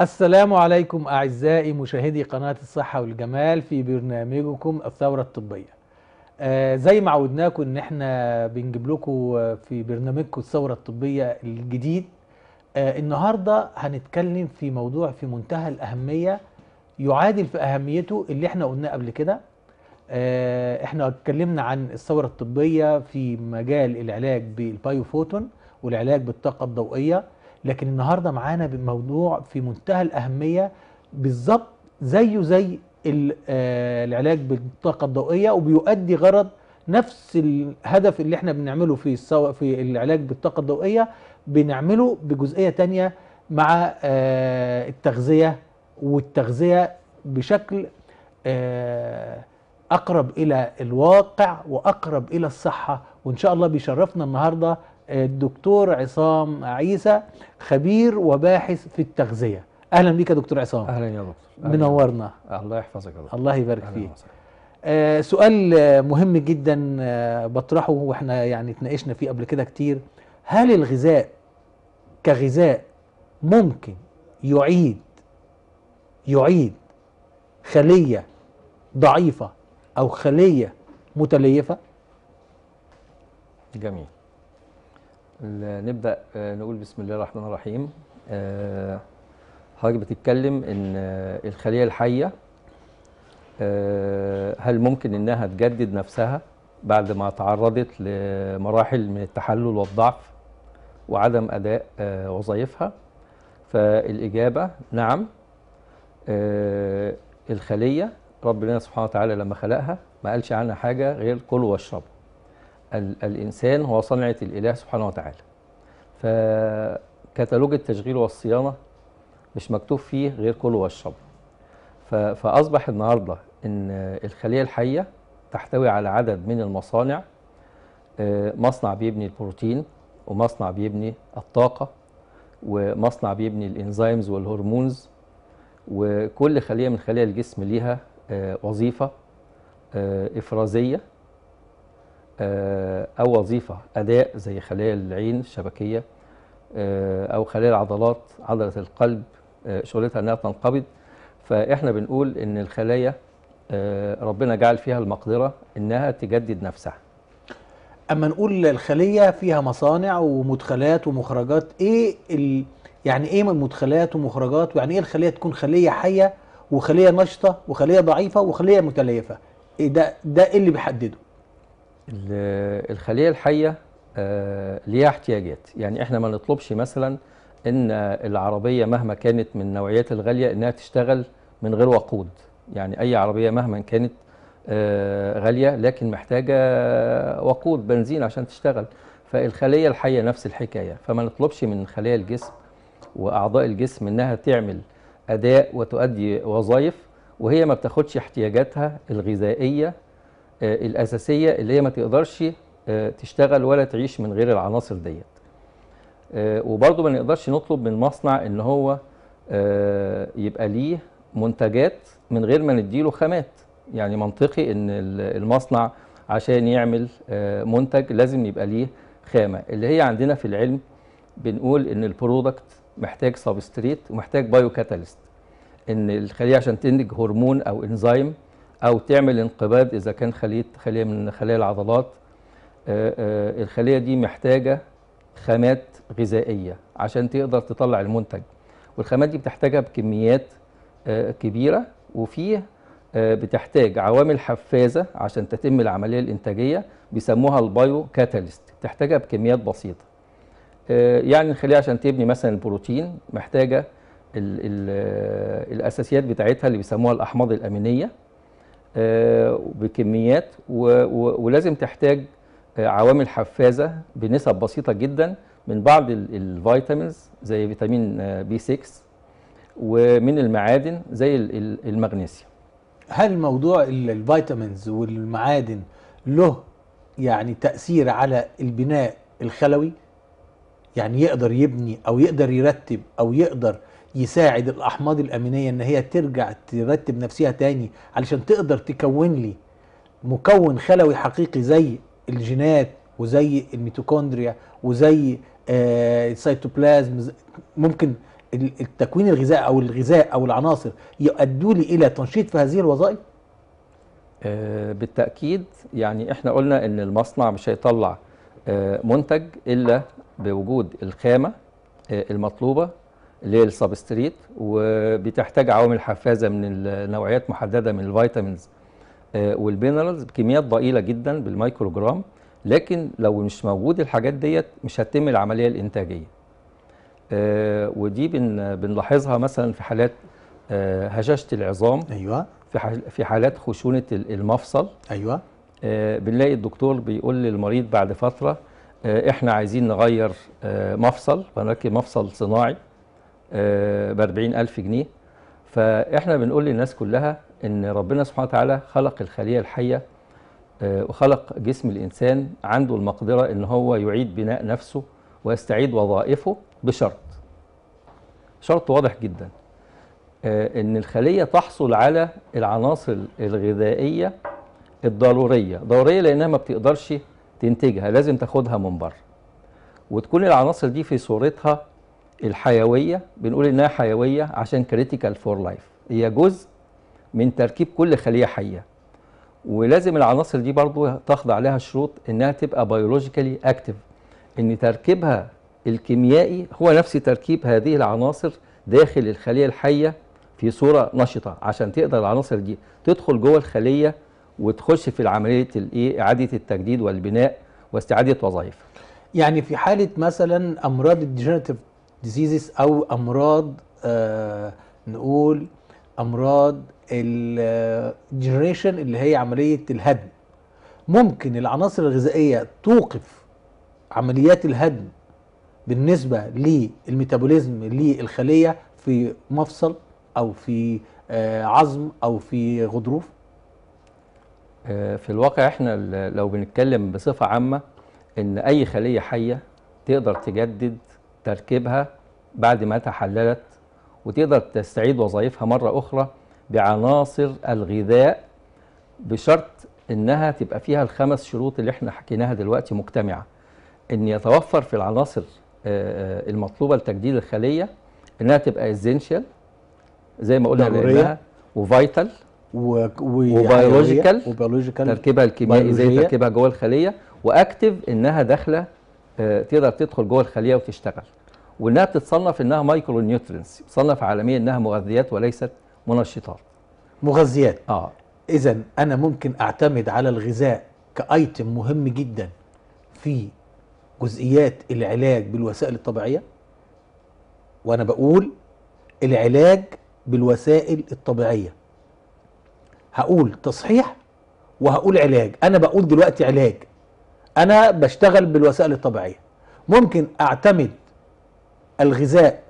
السلام عليكم أعزائي مشاهدي قناة الصحة والجمال في برنامجكم الثورة الطبية آه زي ما عودناكم ان احنا بنجيب لكم في برنامجكم الثورة الطبية الجديد آه النهاردة هنتكلم في موضوع في منتهى الأهمية يعادل في أهميته اللي احنا قلناه قبل كده آه احنا اتكلمنا عن الثورة الطبية في مجال العلاج بالبايوفوتون والعلاج بالطاقة الضوئية لكن النهاردة معانا بموضوع في منتهى الأهمية بالظبط زيه زي آه، العلاج بالطاقة الضوئية وبيؤدي غرض نفس الهدف اللي احنا بنعمله في في العلاج بالطاقة الضوئية بنعمله بجزئية تانية مع آه، التغذية والتغذية بشكل آه، أقرب إلى الواقع وأقرب إلى الصحة وإن شاء الله بيشرفنا النهاردة الدكتور عصام عيسى خبير وباحث في التغذية أهلا بك يا دكتور عصام أهلا يا دكتور منورنا الله يحفظك يا دكتور الله يبارك فيك آه سؤال مهم جدا آه، بطرحه واحنا يعني اتناقشنا فيه قبل كده كتير هل الغذاء كغذاء ممكن يعيد يعيد خلية ضعيفة أو خلية متليفة؟ جميل نبدأ آه، نقول بسم الله الرحمن الرحيم آه، حضرتك بتتكلم إن آه، الخلية الحية هل ممكن إنها تجدد نفسها بعد ما تعرضت لمراحل من التحلل والضعف وعدم أداء وظائفها فالإجابة نعم الخلية ربنا سبحانه وتعالى لما خلقها ما قالش عنها حاجة غير كلوا واشربوا الإنسان هو صنعة الإله سبحانه وتعالى فكتالوج التشغيل والصيانة مش مكتوب فيه غير كل واشرب فأصبح النهاردة إن الخلية الحية تحتوي على عدد من المصانع آه، مصنع بيبني البروتين ومصنع بيبني الطاقة ومصنع بيبني الإنزيمز والهرمونز وكل خلية من خلايا الجسم ليها آه، وظيفة آه، إفرازية آه، أو وظيفة أداء زي خلايا العين الشبكية آه، أو خلايا العضلات عضلة القلب آه، شغلتها أنها تنقبض فإحنا بنقول إن الخلايا ربنا جعل فيها المقدرة إنها تجدد نفسها أما نقول الخلية فيها مصانع ومدخلات ومخرجات إيه ال... يعني إيه من مدخلات ومخرجات ويعني إيه الخلية تكون خلية حية وخلية نشطة وخلية ضعيفة وخلية متليفة إيه ده ده إيه اللي بيحدده الخليه الحيه آه، ليها احتياجات يعني احنا ما نطلبش مثلا ان العربيه مهما كانت من نوعيات الغاليه انها تشتغل من غير وقود يعني اي عربيه مهما كانت آه، غاليه لكن محتاجه وقود بنزين عشان تشتغل فالخليه الحيه نفس الحكايه فما نطلبش من خلايا الجسم واعضاء الجسم انها تعمل اداء وتؤدي وظائف وهي ما بتاخدش احتياجاتها الغذائيه آه، الاساسيه اللي هي ما تقدرش آه، تشتغل ولا تعيش من غير العناصر ديت آه، وبرضو ما نقدرش نطلب من مصنع ان هو يبقى ليه منتجات من غير ما نديله خامات يعني منطقي ان المصنع عشان يعمل منتج لازم يبقى ليه خامه اللي هي عندنا في العلم بنقول ان البرودكت محتاج سبستريت ومحتاج بايو كاتاليست ان الخليه عشان تنتج هرمون او انزيم او تعمل انقباض اذا كان خليه خليه من خلايا العضلات آه، آه، الخليه دي محتاجه خامات غذائيه عشان تقدر تطلع المنتج والخامات دي بتحتاجها بكميات آه، كبيره وفيه بتحتاج عوامل حفازه عشان تتم العمليه الانتاجيه بيسموها البايو كاتاليست بتحتاجها بكميات بسيطه يعني الخليه عشان تبني مثلا البروتين محتاجه الـ الـ الاساسيات بتاعتها اللي بيسموها الاحماض الامينيه آه، بكميات ولازم تحتاج آه، عوامل حفازه بنسب بسيطه جدا من بعض الفيتامينز زي فيتامين آه، بي 6 ومن المعادن زي المغنيسيوم هل موضوع الفيتامينز والمعادن له يعني تأثير على البناء الخلوي يعني يقدر يبني أو يقدر يرتب أو يقدر يساعد الاحماض الامينيه ان هي ترجع ترتب نفسها تاني علشان تقدر تكون لي مكون خلوي حقيقي زي الجينات وزي الميتوكوندريا وزي آه، السيتوبلازم ممكن التكوين الغذائي او الغذاء او العناصر يؤدوا لي الى تنشيط في هذه الوظائف آه، بالتاكيد يعني احنا قلنا ان المصنع مش هيطلع آه، منتج الا بوجود الخامه المطلوبه اللي هي السبستريت وبتحتاج عوامل حفازه من نوعيات محدده من الفيتامينز آه، والبينرالز بكميات ضئيله جدا بالمايكروجرام لكن لو مش موجود الحاجات ديت مش هتتم العمليه الانتاجيه آه، ودي بنلاحظها مثلا في حالات آه، هشاشه العظام ايوه في في حالات خشونه المفصل ايوه بنلاقي الدكتور بيقول للمريض بعد فتره احنا عايزين نغير مفصل فنركب مفصل صناعي آه، ب 40000 جنيه فاحنا بنقول للناس كلها ان ربنا سبحانه وتعالى خلق الخليه الحيه آه، وخلق جسم الانسان عنده المقدره ان هو يعيد بناء نفسه ويستعيد وظائفه بشرط شرط واضح جدا آه، ان الخليه تحصل على العناصر الغذائيه الضروريه ضروريه لانها ما بتقدرش تنتجها لازم تاخدها من بره وتكون العناصر دي في صورتها الحيويه بنقول انها حيويه عشان كريتيكال فور لايف هي جزء من تركيب كل خليه حيه ولازم العناصر دي برضو تخضع لها شروط انها تبقى بيولوجيكالي اكتف ان تركيبها الكيميائي هو نفس تركيب هذه العناصر داخل الخليه الحيه في صوره نشطه عشان تقدر العناصر دي تدخل جوه الخليه وتخش في عمليه الايه اعاده التجديد والبناء واستعاده وظائفها يعني في حاله مثلا امراض الديجنريتيف diseases او امراض آه نقول امراض الجنريشن آه، اللي هي عمليه الهدم ممكن العناصر الغذائيه توقف عمليات الهدم بالنسبه للميتابوليزم للخليه في مفصل او في آه عظم او في غضروف آه، في الواقع احنا لو بنتكلم بصفه عامه ان اي خليه حيه تقدر تجدد تركيبها بعد ما تحللت وتقدر تستعيد وظائفها مرة أخرى بعناصر الغذاء بشرط إنها تبقى فيها الخمس شروط اللي احنا حكيناها دلوقتي مجتمعة إن يتوفر في العناصر آه، آه، المطلوبة لتجديد الخلية إنها تبقى essential زي ما قلنا لأنها وفيتال و... وبيولوجيكال تركيبها الكيميائي زي تركيبها جوه الخليه واكتف انها داخله آه، تقدر تدخل جوه الخليه وتشتغل وانها بتتصنف انها مايكرو نيوترينز تصنف عالميا انها مغذيات وليست منشطات مغذيات اه اذا انا ممكن اعتمد على الغذاء كايتم مهم جدا في جزئيات العلاج بالوسائل الطبيعيه وانا بقول العلاج بالوسائل الطبيعيه هقول تصحيح وهقول علاج انا بقول دلوقتي علاج انا بشتغل بالوسائل الطبيعيه ممكن اعتمد الغذاء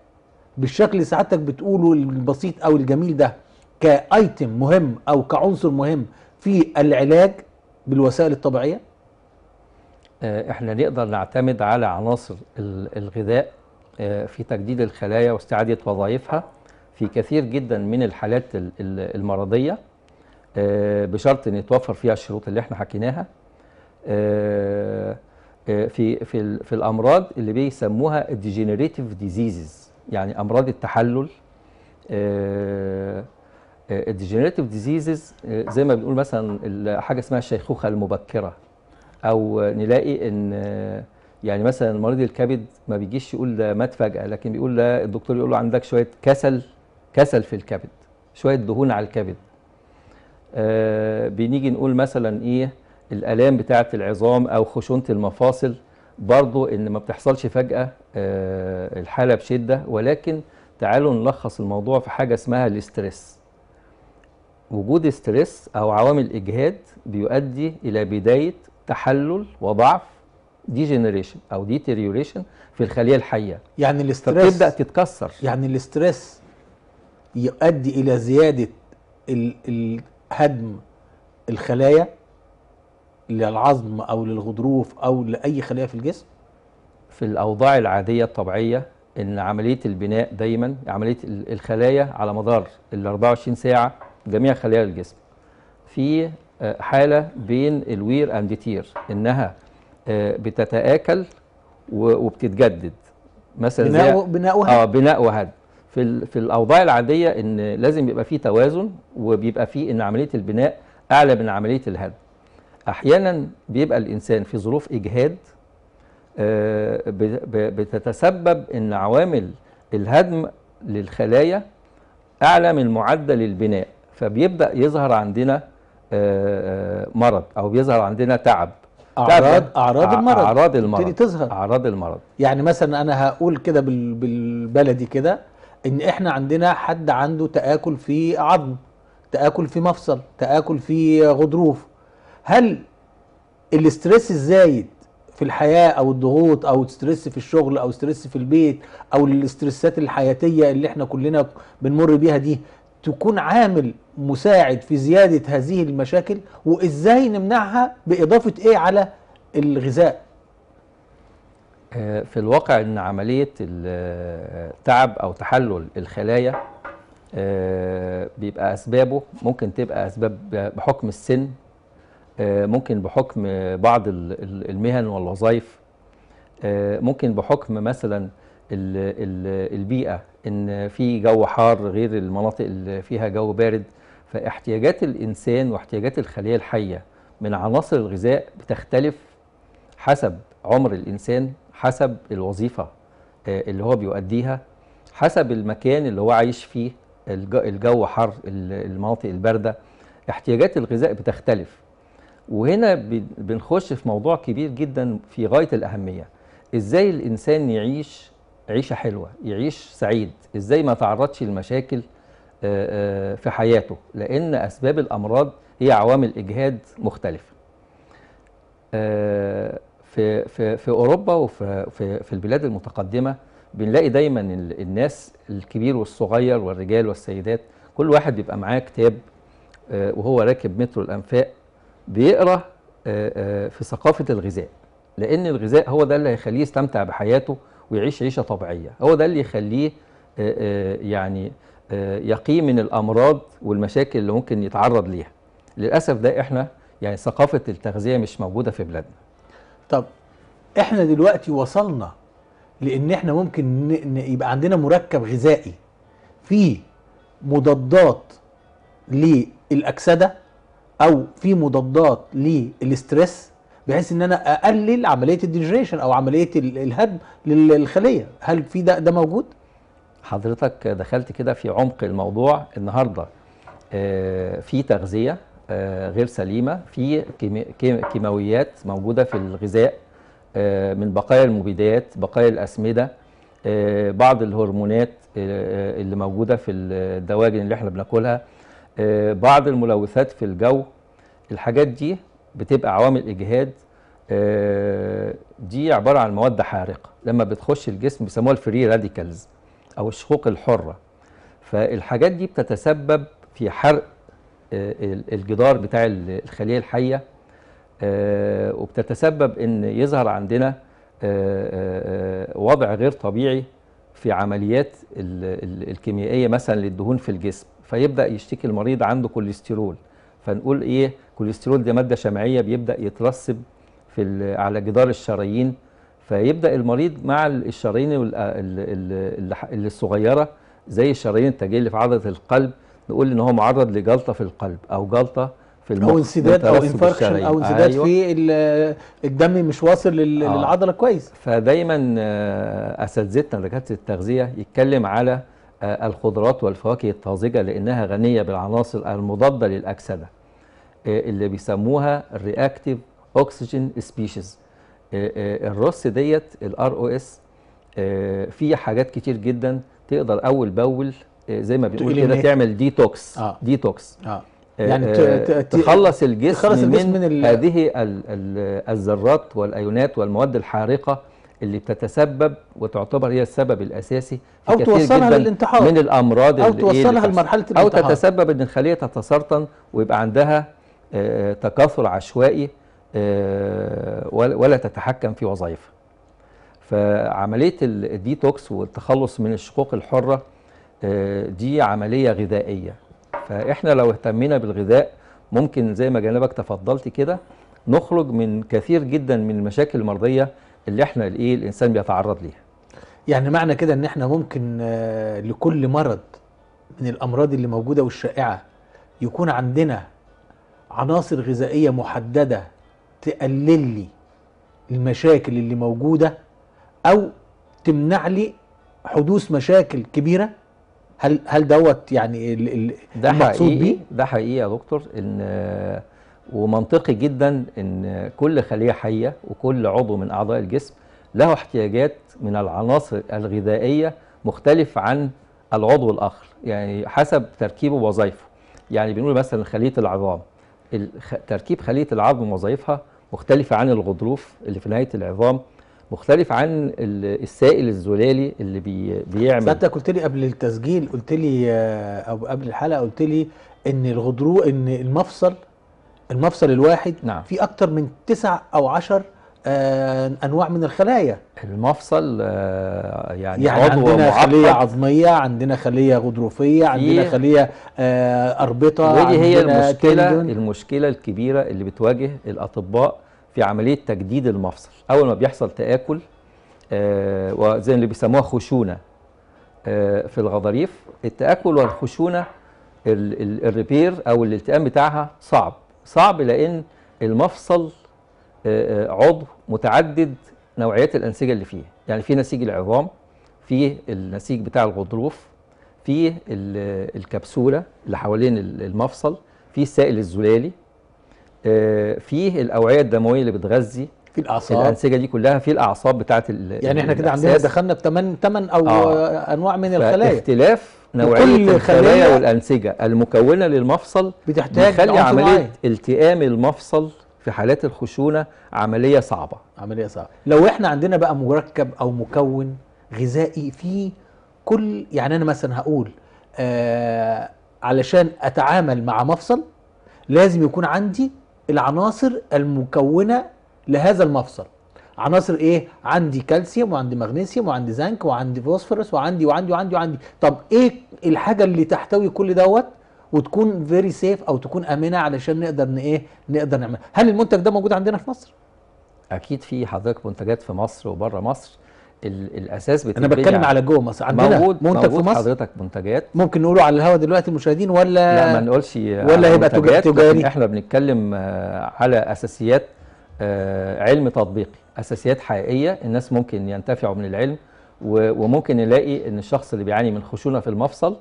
بالشكل اللي سعادتك بتقوله البسيط او الجميل ده كايتم مهم او كعنصر مهم في العلاج بالوسائل الطبيعيه آه، احنا نقدر نعتمد على عناصر الغذاء آه، في تجديد الخلايا واستعاده وظائفها في كثير جدا من الحالات المرضيه آه، بشرط ان يتوفر فيها الشروط اللي احنا حكيناها آه، في في في الامراض اللي بيسموها الديجنريتيف ديزيزز يعني امراض التحلل الديجنريتيف آه، ديزيزز آه، زي ما بنقول مثلا حاجه اسمها الشيخوخه المبكره او نلاقي ان يعني مثلا مريض الكبد ما بيجيش يقول ده مات فجاه لكن بيقول ده الدكتور يقول له عندك شويه كسل كسل في الكبد شويه دهون على الكبد بنيجي نقول مثلا ايه الالام بتاعه العظام او خشونه المفاصل برضو ان ما بتحصلش فجاه آه، الحاله بشده ولكن تعالوا نلخص الموضوع في حاجه اسمها الاسترس وجود ستريس او عوامل اجهاد بيؤدي الى بدايه تحلل وضعف ديجنريشن او ديتيريوريشن في الخليه الحيه يعني الاسترس تبدا تتكسر يعني الاسترس يؤدي الى زياده الهدم هدم الخلايا للعظم او للغضروف او لاي خليه في الجسم في الاوضاع العاديه الطبيعيه ان عمليه البناء دايما عمليه الخلايا على مدار ال 24 ساعه جميع خلايا الجسم في آه، حاله بين الوير اند تير انها آه، بتتاكل وبتتجدد مثلا بناء بناء وهد اه بناء وهد في في الاوضاع العاديه ان لازم يبقى في توازن وبيبقى في ان عمليه البناء اعلى من عمليه الهدم احيانا بيبقى الانسان في ظروف اجهاد آه، بتتسبب ان عوامل الهدم للخلايا اعلى من معدل البناء فبيبدا يظهر عندنا آه، آه، مرض او بيظهر عندنا تعب اعراض اعراض المرض اعراض المرض تبتدي تظهر اعراض المرض يعني مثلا انا هقول كده بالبلدي كده ان احنا عندنا حد عنده تاكل في عظم تاكل في مفصل تاكل في غضروف هل الاسترس الزايد في الحياه او الضغوط او ستريس في الشغل او ستريس في البيت او الاسترسات الحياتيه اللي احنا كلنا بنمر بيها دي تكون عامل مساعد في زياده هذه المشاكل وازاي نمنعها باضافه ايه على الغذاء آه، في الواقع ان عمليه التعب آه، او تحلل الخلايا آه، بيبقى اسبابه ممكن تبقى اسباب بحكم السن آه، ممكن بحكم بعض المهن والوظائف آه، ممكن بحكم مثلا البيئة ان في جو حار غير المناطق اللي فيها جو بارد فاحتياجات الانسان واحتياجات الخلية الحية من عناصر الغذاء بتختلف حسب عمر الانسان حسب الوظيفة آه، اللي هو بيؤديها حسب المكان اللي هو عايش فيه الجو حر المناطق الباردة احتياجات الغذاء بتختلف وهنا بنخش في موضوع كبير جدا في غاية الأهمية إزاي الإنسان يعيش عيشة حلوة يعيش سعيد إزاي ما تعرضش لمشاكل في حياته لأن أسباب الأمراض هي عوامل إجهاد مختلفة في, في, في أوروبا وفي في, في البلاد المتقدمة بنلاقي دايما الناس الكبير والصغير والرجال والسيدات كل واحد بيبقى معاه كتاب وهو راكب مترو الأنفاق بيقرا آه، آه، في ثقافه الغذاء لان الغذاء هو ده اللي هيخليه يستمتع بحياته ويعيش عيشه طبيعيه هو ده اللي يخليه آه، يعني يقي من الامراض والمشاكل اللي ممكن يتعرض ليها للاسف ده احنا يعني ثقافه التغذيه مش موجوده في بلادنا طب احنا دلوقتي وصلنا لان احنا ممكن يبقى عندنا مركب غذائي فيه مضادات للاكسده او في مضادات للاسترس بحيث ان انا اقلل عمليه الديجريشن او عمليه الهدم للخليه هل في ده ده موجود حضرتك دخلت كده في عمق الموضوع النهارده آه، في تغذيه آه، غير سليمه في كيماويات موجوده في الغذاء آه، من بقايا المبيدات بقايا الاسمده بعض الهرمونات اللي موجوده في الدواجن اللي احنا بناكلها آه، بعض الملوثات في الجو الحاجات دي بتبقى عوامل اجهاد آه، دي عباره عن مواد حارقه لما بتخش الجسم بيسموها الفري راديكالز او الشقوق الحره فالحاجات دي بتتسبب في حرق آه، الجدار بتاع الخليه الحيه وبتتسبب ان يظهر عندنا وضع غير طبيعي في عمليات الكيميائيه مثلا للدهون في الجسم فيبدا يشتكي المريض عنده كوليسترول فنقول ايه كوليسترول دي ماده شمعيه بيبدا يترسب في على جدار الشرايين فيبدا المريض مع الشرايين الصغيره زي الشرايين التاجيه اللي في عضله القلب نقول ان هو معرض لجلطه في القلب او جلطه في المخ او انسداد او انفاركشن او انسداد أيوة. في الدم مش واصل للعضله آه. للعضله كويس فدايما آه، اساتذتنا دكاتره التغذيه يتكلم على الخضروات والفواكه الطازجة لأنها غنية بالعناصر المضادة للأكسدة آه، اللي بيسموها الرياكتيف أوكسجين سبيشيز الرص ديت الار او آه، اس في حاجات كتير جدا تقدر اول باول آه، زي ما بتقول كده تعمل ديتوكس آه. ديتوكس آه. يعني تخلص الجسم, تخلص الجسم من, من هذه الذرات والايونات والمواد الحارقه اللي بتتسبب وتعتبر هي السبب الاساسي في أو كثير توصلها جدا للانتحار من الامراض او إيه توصلها لمرحله الانتحار او تتسبب ان الخليه تتسرطن ويبقى عندها آه، تكاثر عشوائي آه، ولا تتحكم في وظائفها فعمليه الديتوكس والتخلص من الشقوق الحره آه، دي عمليه غذائيه فاحنا لو اهتمينا بالغذاء ممكن زي ما جنابك تفضلت كده نخرج من كثير جدا من المشاكل المرضيه اللي احنا الايه الانسان بيتعرض ليها يعني معنى كده ان احنا ممكن آه، لكل مرض من الامراض اللي موجوده والشائعه يكون عندنا عناصر غذائيه محدده تقلل لي المشاكل اللي موجوده او تمنع لي حدوث مشاكل كبيره هل هل دوت يعني ده حقيقي ده حقيقي يا دكتور ان ومنطقي جدا ان كل خليه حيه وكل عضو من اعضاء الجسم له احتياجات من العناصر الغذائيه مختلف عن العضو الاخر يعني حسب تركيبه ووظائفه يعني بنقول مثلا خليه العظام تركيب خليه العظم ووظائفها مختلفه عن الغضروف اللي في نهايه العظام مختلف عن السائل الزلالي اللي بي بيعمل انت قلت لي قبل التسجيل قلت لي آه، او قبل الحلقه قلت لي ان الغضروف ان المفصل المفصل الواحد نعم. فيه اكتر من تسع او عشر آه انواع من الخلايا المفصل آه يعني, يعني عضو عندنا معقد. خليه عظميه عندنا خليه غضروفيه عندنا خليه آه اربطه ودي هي المشكله تندن. المشكله الكبيره اللي بتواجه الاطباء في عمليه تجديد المفصل اول ما بيحصل تاكل آه وزي اللي بيسموها خشونه آه في الغضاريف التاكل والخشونه الريبير او الالتئام بتاعها صعب صعب لأن المفصل آه، آه، عضو متعدد نوعيات الأنسجة اللي فيه يعني في نسيج العظام في النسيج بتاع الغضروف في الكبسولة اللي حوالين المفصل في السائل الزلالي آه، في الأوعية الدموية اللي بتغذي في الاعصاب الانسجه دي كلها في الاعصاب بتاعت يعني احنا كده عندنا دخلنا بثمان 8 او آه. انواع من الخلايا اختلاف نوعيه الخلايا والانسجه المكونه للمفصل بتحتاج بتخلي عمليه معي. التئام المفصل في حالات الخشونه عمليه صعبه عمليه صعبه لو احنا عندنا بقى مركب او مكون غذائي فيه كل يعني انا مثلا هقول آه علشان اتعامل مع مفصل لازم يكون عندي العناصر المكونه لهذا المفصل عناصر ايه عندي كالسيوم وعندي مغنيسيوم وعندي زنك وعندي فوسفورس وعندي وعندي وعندي وعندي طب ايه الحاجه اللي تحتوي كل دوت وتكون فيري سيف او تكون امنه علشان نقدر ن ايه نقدر نعملها هل المنتج ده موجود عندنا في مصر اكيد في حضرتك منتجات في مصر وبره مصر الاساس انا بتكلم على جوه مصر عندنا موجود منتج موجود في مصر حضرتك منتجات ممكن نقوله على الهواء دلوقتي المشاهدين ولا لا ما نقولش ولا هيبقى تجاري احنا بنتكلم آه، على اساسيات آه، علم تطبيقي اساسيات حقيقيه الناس ممكن ينتفعوا من العلم وممكن نلاقي ان الشخص اللي بيعاني من خشونه في المفصل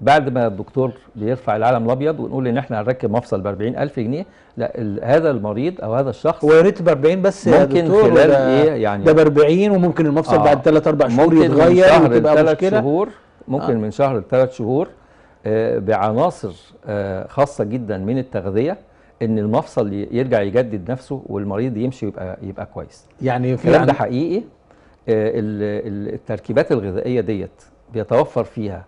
بعد ما الدكتور بيرفع العلم الابيض ونقول ان احنا هنركب مفصل ب 40000 جنيه لا هذا المريض او هذا الشخص هو يا ريت ب 40 بس يا ممكن دكتور خلال ايه يعني ده ب 40 وممكن المفصل آه بعد 3 4 شهور يتغير ممكن من شهر لثلاث شهور ممكن آه من شهر لثلاث شهور آه بعناصر آه خاصه جدا من التغذيه ان المفصل يرجع يجدد نفسه والمريض يمشي ويبقى يبقى كويس يعني في ده حقيقي آه، التركيبات الغذائيه ديت بيتوفر فيها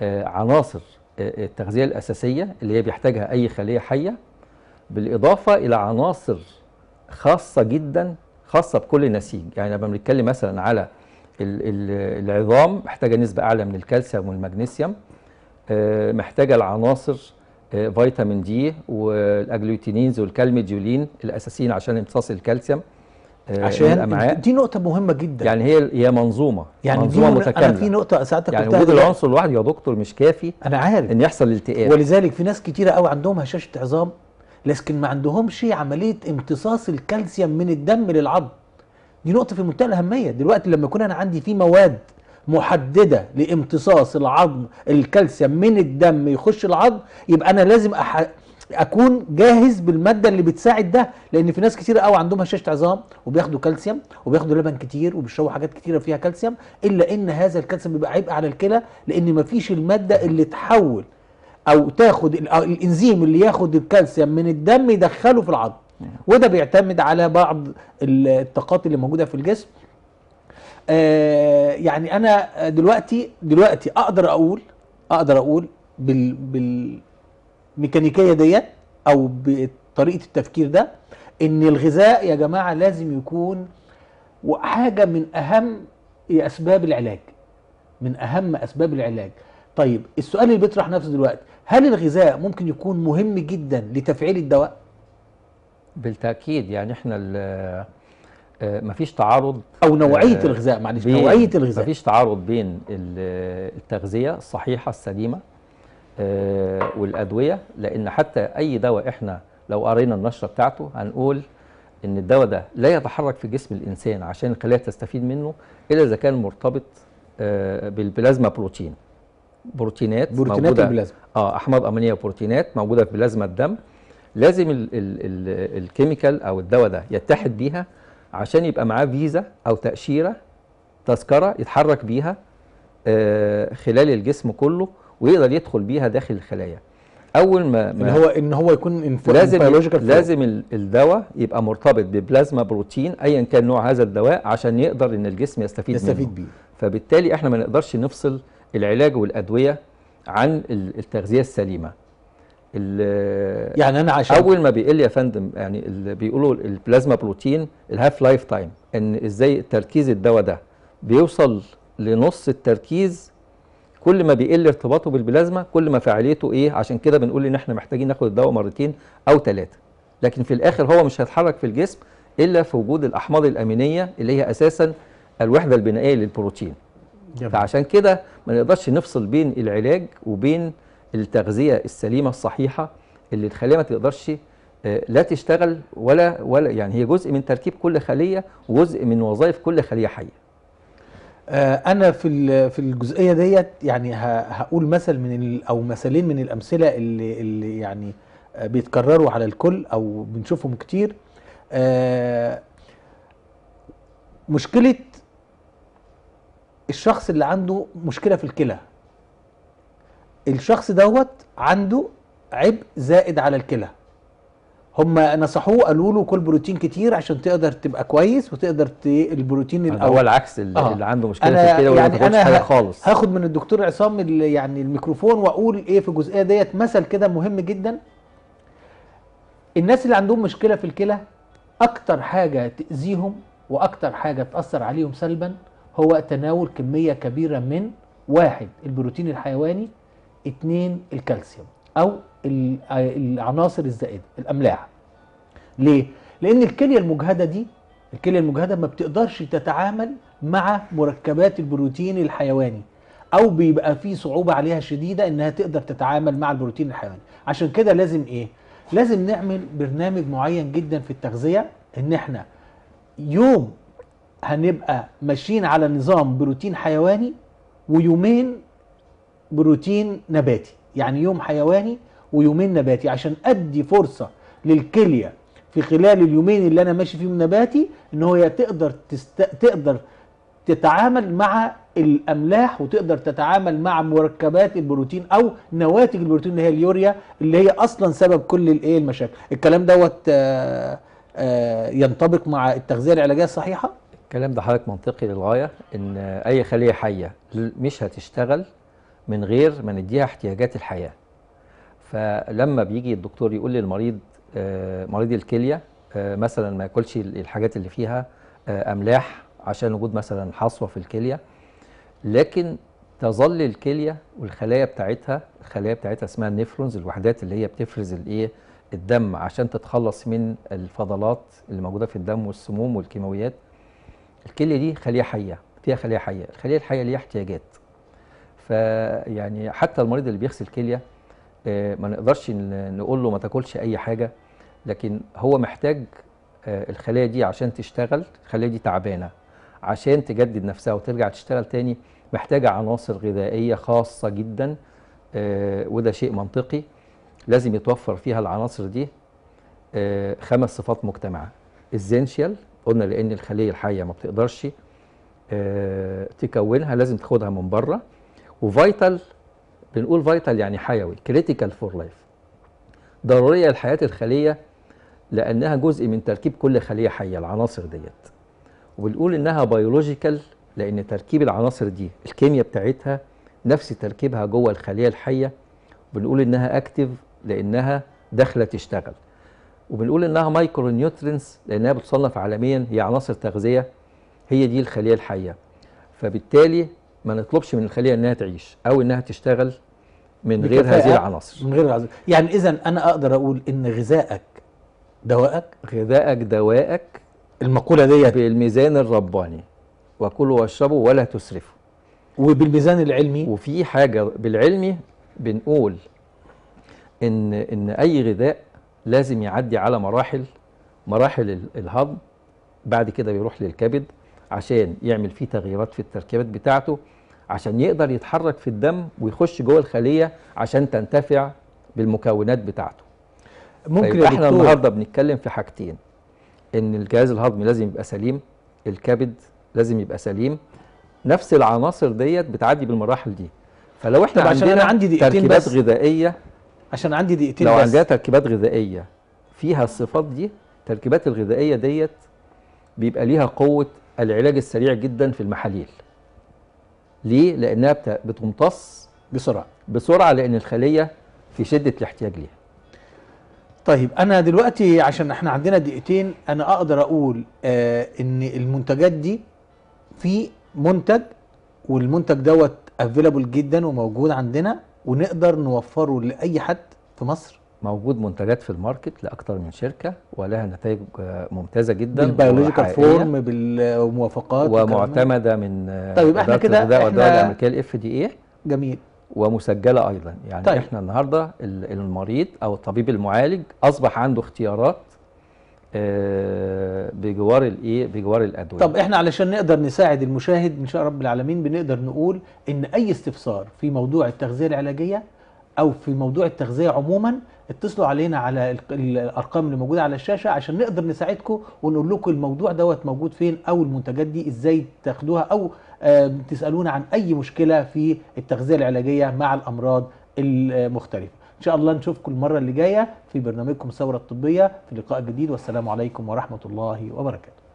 آه، عناصر آه، التغذيه الاساسيه اللي هي بيحتاجها اي خليه حيه بالاضافه الى عناصر خاصه جدا خاصه بكل نسيج يعني لما بنتكلم مثلا على العظام محتاجه نسبه اعلى من الكالسيوم والمغنيسيوم محتاجه العناصر آه، فيتامين دي والاجلوتينينز والكالميديولين الاساسيين عشان امتصاص الكالسيوم آه، عشان الامعاء دي نقطة مهمة جدا يعني هي هي منظومة يعني منظومة متكاملة انا في نقطة ساعتك يعني وجود العنصر الواحد يا دكتور مش كافي انا عارف ان يحصل التئام ولذلك في ناس كتيرة قوي عندهم هشاشة عظام لكن ما عندهمش عملية امتصاص الكالسيوم من الدم للعظم دي نقطة في منتهى الأهمية دلوقتي لما يكون أنا عندي في مواد محدده لامتصاص العظم الكالسيوم من الدم يخش العظم يبقى انا لازم أح... اكون جاهز بالماده اللي بتساعد ده لان في ناس كتير قوي عندهم هشاشه عظام وبياخدوا كالسيوم وبياخدوا لبن كتير وبيشربوا حاجات كتيره فيها كالسيوم الا ان هذا الكالسيوم بيبقى عبء على الكلى لان مفيش الماده اللي تحول او تاخد الانزيم اللي ياخد الكالسيوم من الدم يدخله في العظم نعم. وده بيعتمد على بعض الطاقات اللي موجوده في الجسم آه، يعني انا دلوقتي دلوقتي اقدر اقول اقدر اقول بال بالميكانيكيه ديت او بطريقه التفكير ده ان الغذاء يا جماعه لازم يكون وحاجه من اهم اسباب العلاج من اهم اسباب العلاج طيب السؤال اللي بيطرح نفسه دلوقتي هل الغذاء ممكن يكون مهم جدا لتفعيل الدواء بالتاكيد يعني احنا آه، مفيش تعارض او نوعيه آه، الغذاء معلش نوعيه الغذاء مفيش تعارض بين التغذيه الصحيحه السليمه آه، والادويه لان حتى اي دواء احنا لو قرينا النشره بتاعته هنقول ان الدواء ده لا يتحرك في جسم الانسان عشان الخلايا تستفيد منه الا اذا كان مرتبط بالبلازما بروتين بروتينات بروتينات البلازما اه احماض امينيه وبروتينات موجوده في بلازما الدم لازم الكيميكال او الدواء ده يتحد بيها عشان يبقى معاه فيزا او تاشيره تذكره يتحرك بيها آه، خلال الجسم كله ويقدر يدخل بيها داخل الخلايا اول ما اللي هو ان هو يكون لازم لازم الدواء يبقى مرتبط ببلازما بروتين ايا كان نوع هذا الدواء عشان يقدر ان الجسم يستفيد يستفيد منه. بيه فبالتالي احنا ما نقدرش نفصل العلاج والادويه عن التغذيه السليمه يعني انا عشان اول ما بيقل يا فندم يعني اللي بيقولوا البلازما بروتين الهاف لايف تايم ان ازاي تركيز الدواء ده بيوصل لنص التركيز كل ما بيقل ارتباطه بالبلازما كل ما فعاليته ايه عشان كده بنقول ان احنا محتاجين ناخد الدواء مرتين او ثلاثه لكن في الاخر هو مش هيتحرك في الجسم الا في وجود الاحماض الامينيه اللي هي اساسا الوحده البنائيه للبروتين جميل. فعشان كده ما نقدرش نفصل بين العلاج وبين التغذيه السليمه الصحيحه اللي الخليه ما تقدرش آه، لا تشتغل ولا ولا يعني هي جزء من تركيب كل خليه وجزء من وظائف كل خليه حيه. آه، انا في في الجزئيه ديت يعني هقول مثل من او مثلين من الامثله اللي اللي يعني آه، بيتكرروا على الكل او بنشوفهم كتير مشكله الشخص اللي عنده مشكله في الكلى الشخص دوت عنده عبء زائد على الكلى هم نصحوه قالوا له كل بروتين كتير عشان تقدر تبقى كويس وتقدر ت... البروتين الاول هو العكس اللي, آه. اللي عنده مشكله الكلى يعني أنا حاجه خالص هاخد من الدكتور عصام يعني الميكروفون واقول ايه في الجزئيه ديت مثل كده مهم جدا الناس اللي عندهم مشكله في الكلى اكتر حاجه تاذيهم واكتر حاجه تاثر عليهم سلبا هو تناول كميه كبيره من واحد البروتين الحيواني اتنين الكالسيوم او العناصر الزائده الاملاح ليه لان الكليه المجهده دي الكليه المجهده ما بتقدرش تتعامل مع مركبات البروتين الحيواني او بيبقى في صعوبه عليها شديده انها تقدر تتعامل مع البروتين الحيواني عشان كده لازم ايه لازم نعمل برنامج معين جدا في التغذيه ان احنا يوم هنبقى ماشيين على نظام بروتين حيواني ويومين بروتين نباتي يعني يوم حيواني ويومين نباتي عشان ادي فرصه للكليه في خلال اليومين اللي انا ماشي فيهم نباتي ان هو تقدر تست... تقدر تتعامل مع الاملاح وتقدر تتعامل مع مركبات البروتين او نواتج البروتين اللي هي اليوريا اللي هي اصلا سبب كل الايه المشاكل الكلام دوت آه، آه، ينطبق مع التغذيه العلاجيه الصحيحه الكلام ده حضرتك منطقي للغايه ان اي خليه حيه مش هتشتغل من غير ما نديها احتياجات الحياه فلما بيجي الدكتور يقول للمريض آه، مريض الكليه آه، مثلا ما ياكلش الحاجات اللي فيها آه، املاح عشان وجود مثلا حصوه في الكليه لكن تظل الكليه والخلايا بتاعتها الخلايا بتاعتها اسمها النيفرونز الوحدات اللي هي بتفرز الايه الدم عشان تتخلص من الفضلات اللي موجوده في الدم والسموم والكيماويات الكليه دي خليه حيه فيها خليه حيه الخليه الحيه ليها احتياجات فيعني حتى المريض اللي بيغسل كليه آه، ما نقدرش نقول له ما تاكلش اي حاجه لكن هو محتاج آه، الخلايا دي عشان تشتغل الخلايا دي تعبانه عشان تجدد نفسها وترجع تشتغل تاني محتاجه عناصر غذائيه خاصه جدا آه، وده شيء منطقي لازم يتوفر فيها العناصر دي خمس صفات مجتمعه اسينشال قلنا لان الخليه الحيه ما بتقدرش تكونها لازم تاخدها من بره وفيتال بنقول فيتال يعني حيوي كريتيكال فور لايف ضروريه لحياه الخليه لانها جزء من تركيب كل خليه حيه العناصر ديت وبنقول انها بيولوجيكال لان تركيب العناصر دي الكيمياء بتاعتها نفس تركيبها جوه الخليه الحيه بنقول انها اكتف لانها داخله تشتغل وبنقول انها مايكرو نيوترينس لانها بتصنف عالميا هي عناصر تغذيه هي دي الخليه الحيه فبالتالي ما نطلبش من الخليه انها تعيش او انها تشتغل من غير هذه العناصر من غير العناصر يعني اذا انا اقدر اقول ان غذائك دوائك غذائك دوائك المقوله ديت بالميزان الرباني وكلوا واشربوا ولا تسرفوا وبالميزان العلمي وفي حاجه بالعلمي بنقول ان ان اي غذاء لازم يعدي على مراحل مراحل الهضم بعد كده بيروح للكبد عشان يعمل فيه تغييرات في التركيبات بتاعته عشان يقدر يتحرك في الدم ويخش جوه الخليه عشان تنتفع بالمكونات بتاعته ممكن طيب احنا النهارده بنتكلم في حاجتين ان الجهاز الهضمي لازم يبقى سليم الكبد لازم يبقى سليم نفس العناصر ديت بتعدي بالمراحل دي فلو احنا عشان عندنا عندي دقيقتين تركيبات بس. غذائيه عشان عندي دقيقتين لو بس. عندنا تركيبات غذائيه فيها الصفات دي التركيبات الغذائيه ديت بيبقى ليها قوه العلاج السريع جدا في المحاليل ليه؟ لأنها بتمتص بسرعة بسرعة لأن الخلية في شدة الاحتياج ليها طيب أنا دلوقتي عشان احنا عندنا دقيقتين أنا أقدر أقول آه إن المنتجات دي في منتج والمنتج دوت افيلابل جدا وموجود عندنا ونقدر نوفره لأي حد في مصر موجود منتجات في الماركت لاكثر من شركه ولها نتائج آه، ممتازه جدا بالبيولوجيكال فورم بالموافقات ومعتمده من آه، طيب احنا كده الغذاء والدواء الامريكيه الاف دي اي جميل ومسجله ايضا يعني طيب. احنا النهارده المريض او الطبيب المعالج اصبح عنده اختيارات آه، بجوار الايه بجوار الادويه طب احنا علشان نقدر نساعد المشاهد ان شاء رب العالمين بنقدر نقول ان اي استفسار في موضوع التغذيه العلاجيه او في موضوع التغذيه عموما اتصلوا علينا على الارقام اللي موجوده على الشاشه عشان نقدر نساعدكم ونقول لكم الموضوع دوت موجود فين او المنتجات دي ازاي تاخدوها او تسالونا عن اي مشكله في التغذيه العلاجيه مع الامراض المختلفه ان شاء الله نشوفكم المره اللي جايه في برنامجكم ثوره الطبيه في لقاء جديد والسلام عليكم ورحمه الله وبركاته